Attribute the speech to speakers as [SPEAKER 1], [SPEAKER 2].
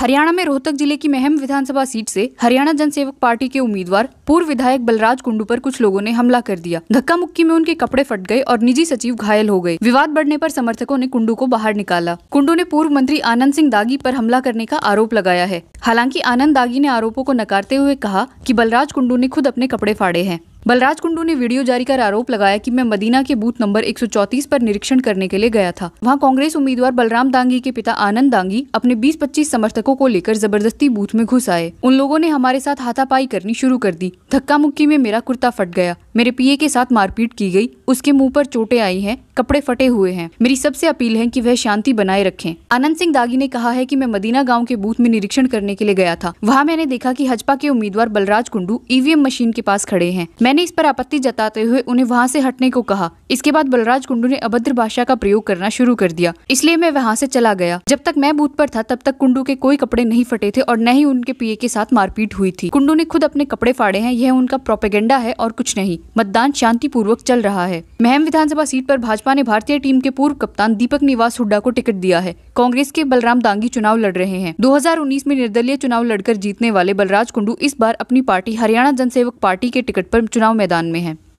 [SPEAKER 1] हरियाणा में रोहतक जिले की महम विधानसभा सीट से हरियाणा जनसेवक पार्टी के उम्मीदवार पूर्व विधायक बलराज कुंडू पर कुछ लोगों ने हमला कर दिया धक्का मुक्की में उनके कपड़े फट गए और निजी सचिव घायल हो गए विवाद बढ़ने पर समर्थकों ने कुंडू को बाहर निकाला कुंडू ने पूर्व मंत्री आनंद सिंह दागी पर हमला करने का आरोप लगाया है हालांकि आनंद दागी ने आरोपों को नकारते हुए कहा की बलराज कुंडू ने खुद अपने कपड़े फाड़े हैं बलराज कुंडू ने वीडियो जारी कर आरोप लगाया कि मैं मदीना के बूथ नंबर 134 पर निरीक्षण करने के लिए गया था वहां कांग्रेस उम्मीदवार बलराम दांगी के पिता आनंद दांगी अपने 20-25 समर्थकों को लेकर जबरदस्ती बूथ में घुस आए उन लोगों ने हमारे साथ हाथापाई करनी शुरू कर दी धक्का मुक्की में, में मेरा कुर्ता फट गया मेरे पीए के साथ मारपीट की गई उसके मुंह पर चोटें आई हैं कपड़े फटे हुए हैं मेरी सबसे अपील है कि वह शांति बनाए रखें आनंद सिंह दागी ने कहा है कि मैं मदीना गांव के बूथ में निरीक्षण करने के लिए गया था वहां मैंने देखा कि हजपा के उम्मीदवार बलराज कुंडू ईवीएम मशीन के पास खड़े हैं मैंने इस पर आपत्ति जताते हुए उन्हें वहाँ ऐसी हटने को कहा इसके बाद बलराज कुंडू ने अभद्र भाषा का प्रयोग करना शुरू कर दिया इसलिए मैं वहाँ ऐसी चला गया जब तक मैं बूथ पर था तब तक कुंडू के कोई कपड़े नहीं फटे थे और न ही उनके पीए के साथ मारपीट हुई थी कुंडू ने खुद अपने कपड़े फाड़े हैं यह उनका प्रोपेगेंडा है और कुछ नहीं मतदान शांतिपूर्वक चल रहा है महम विधानसभा सीट पर भाजपा ने भारतीय टीम के पूर्व कप्तान दीपक निवास हुड्डा को टिकट दिया है कांग्रेस के बलराम दांगी चुनाव लड़ रहे हैं 2019 में निर्दलीय चुनाव लड़कर जीतने वाले बलराज कुंडू इस बार अपनी पार्टी हरियाणा जनसेवक पार्टी के टिकट पर चुनाव मैदान में है